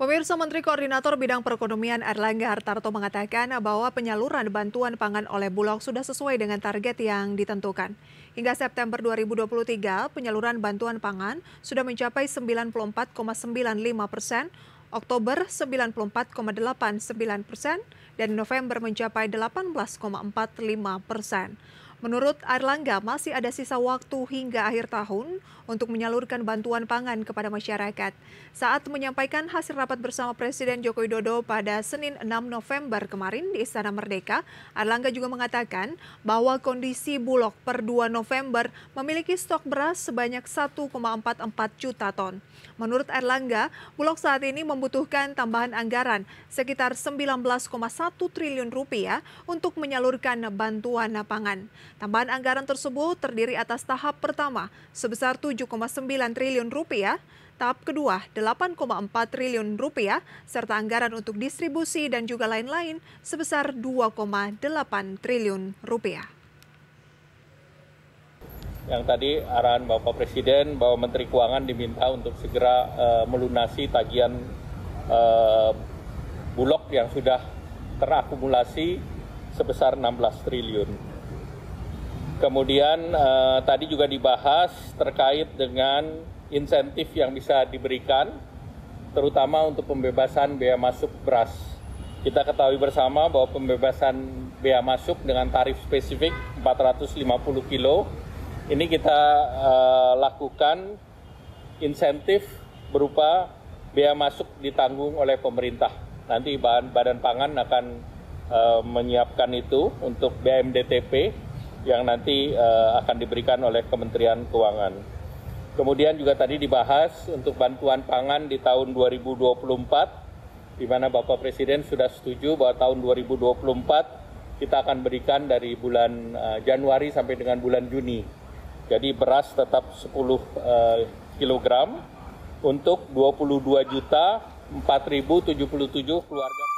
Pemirsa Menteri Koordinator Bidang Perekonomian Erlangga Hartarto mengatakan bahwa penyaluran bantuan pangan oleh Bulog sudah sesuai dengan target yang ditentukan. Hingga September 2023, penyaluran bantuan pangan sudah mencapai 94,95 persen, Oktober 94,89 persen, dan November mencapai 18,45 persen. Menurut Erlangga masih ada sisa waktu hingga akhir tahun untuk menyalurkan bantuan pangan kepada masyarakat. Saat menyampaikan hasil rapat bersama Presiden Joko Widodo pada Senin 6 November kemarin di Istana Merdeka, Erlangga juga mengatakan bahwa kondisi Bulog per 2 November memiliki stok beras sebanyak 1,44 juta ton. Menurut Erlangga, Bulog saat ini membutuhkan tambahan anggaran sekitar 19,1 triliun rupiah untuk menyalurkan bantuan pangan. Tambahan anggaran tersebut terdiri atas tahap pertama sebesar 7,9 triliun rupiah, tahap kedua 8,4 triliun rupiah, serta anggaran untuk distribusi dan juga lain-lain sebesar 2,8 triliun rupiah yang tadi arahan Bapak Presiden bahwa Menteri Keuangan diminta untuk segera uh, melunasi tagihan uh, bulog yang sudah terakumulasi sebesar 16 triliun. Kemudian eh, tadi juga dibahas terkait dengan insentif yang bisa diberikan, terutama untuk pembebasan bea masuk beras. Kita ketahui bersama bahwa pembebasan bea masuk dengan tarif spesifik 450 kilo ini kita eh, lakukan insentif berupa bea masuk ditanggung oleh pemerintah. Nanti bahan Badan Pangan akan eh, menyiapkan itu untuk BMDTP yang nanti uh, akan diberikan oleh Kementerian Keuangan. Kemudian juga tadi dibahas untuk bantuan pangan di tahun 2024, di mana Bapak Presiden sudah setuju bahwa tahun 2024 kita akan berikan dari bulan uh, Januari sampai dengan bulan Juni. Jadi beras tetap 10 uh, kg untuk 22 juta 4.077 keluarga.